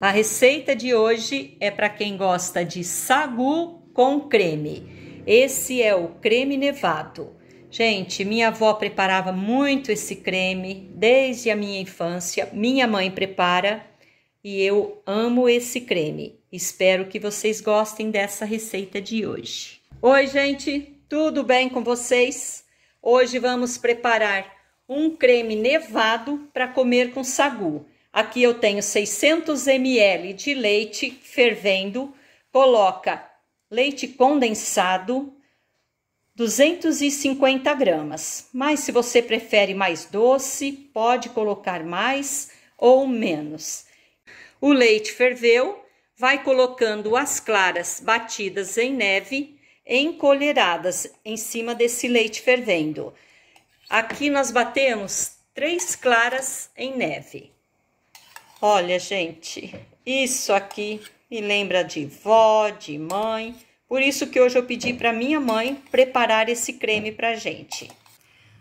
A receita de hoje é para quem gosta de sagu com creme. Esse é o creme nevado. Gente, minha avó preparava muito esse creme desde a minha infância. Minha mãe prepara e eu amo esse creme. Espero que vocês gostem dessa receita de hoje. Oi, gente, tudo bem com vocês? Hoje vamos preparar um creme nevado para comer com sagu. Aqui eu tenho 600 ml de leite fervendo, coloca leite condensado, 250 gramas. Mas se você prefere mais doce, pode colocar mais ou menos. O leite ferveu, vai colocando as claras batidas em neve, encolheradas em cima desse leite fervendo. Aqui nós batemos três claras em neve. Olha, gente, isso aqui me lembra de vó, de mãe. Por isso que hoje eu pedi para minha mãe preparar esse creme para gente.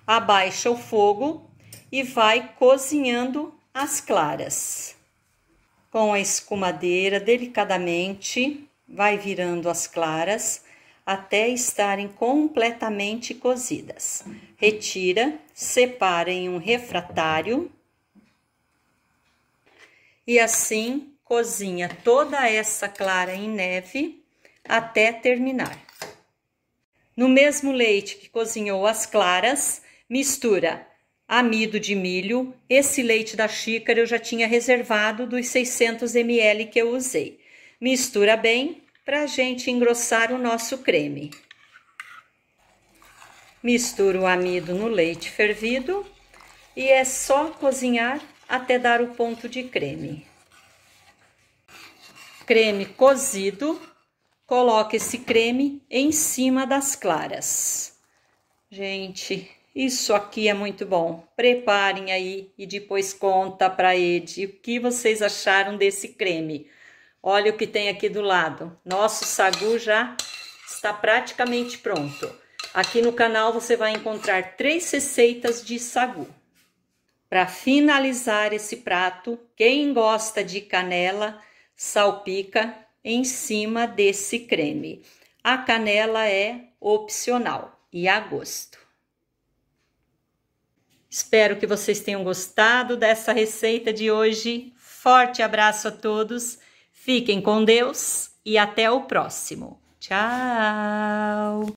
Abaixa o fogo e vai cozinhando as claras. Com a escumadeira, delicadamente, vai virando as claras até estarem completamente cozidas. Retira, separa em um refratário e assim cozinha toda essa clara em neve até terminar. No mesmo leite que cozinhou as claras, mistura amido de milho. Esse leite da xícara eu já tinha reservado dos 600 ml que eu usei. Mistura bem para a gente engrossar o nosso creme. Misturo o amido no leite fervido e é só cozinhar até dar o ponto de creme. Creme cozido, coloque esse creme em cima das claras. Gente, isso aqui é muito bom. Preparem aí e depois conta para Ed o que vocês acharam desse creme. Olha o que tem aqui do lado. Nosso sagu já está praticamente pronto. Aqui no canal você vai encontrar três receitas de sagu. Para finalizar esse prato, quem gosta de canela salpica em cima desse creme. A canela é opcional e a gosto. Espero que vocês tenham gostado dessa receita de hoje. Forte abraço a todos, fiquem com Deus e até o próximo. Tchau!